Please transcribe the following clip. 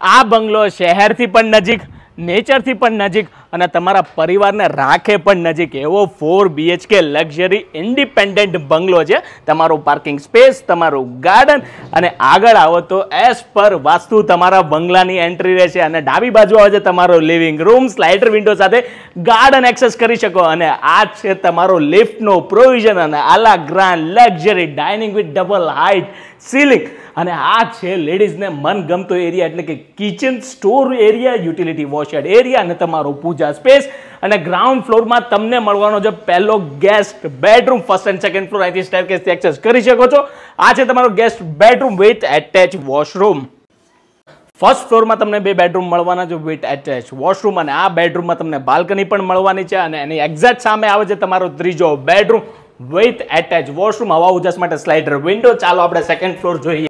આ બંગલો શહેરથી પણ નજીક નેચરથી પણ નજીક અને તમારા પરિવારને રાખે પણ નજીક એવો four BHK luxury independent bungalow છે તમારું પાર્કિંગ સ્પેસ તમારું ગાર્ડન અને આગળ આવો તો એસ પર વાસ્તુ તમારા બંગલાની એન્ટ્રી રહેશે અને ડાબી બાજુ આવે છે તમારો લિવિંગ રૂમ સ્લાઇડર વિન્ડો સાથે ગાર્ડન એક્સેસ કરી શકો અને આ છે તમારો લિફ્ટનો પ્રોવિઝન અને આલા grand luxury dining with double height ceiling અને આ છે લેડીઝને મનગમતો એરિયા એટલે કે kitchen store area utility washed area અને તમારો પૂજા છે સ્પેસ અને ગ્રાઉન્ડ ફ્લોરમાં તમને મળવાનો છે પહેલો guest bedroom first and second floor અહીંથી સ્ટેરકેસથી એક્સેસ કરી શકો છો આ છે તમારો guest bedroom with attach washroom first ફ્લોરમાં તમને બે બેડરૂમ મળવાના છે વિથ એટેચ વોશરૂમ અને આ બેડરૂમમાં તમને બાલ્કની પણ મળવાની છે અને એની એક્ઝેક્ટ સામે આવે છે તમારો ત્રીજો બેડરૂમ વિથ એટેચ વોશરૂમ હવા ઉજાસ માટે સ્લાઇડર વિન્ડો ચાલો આપણે સેકન્ડ ફ્લોર જોઈએ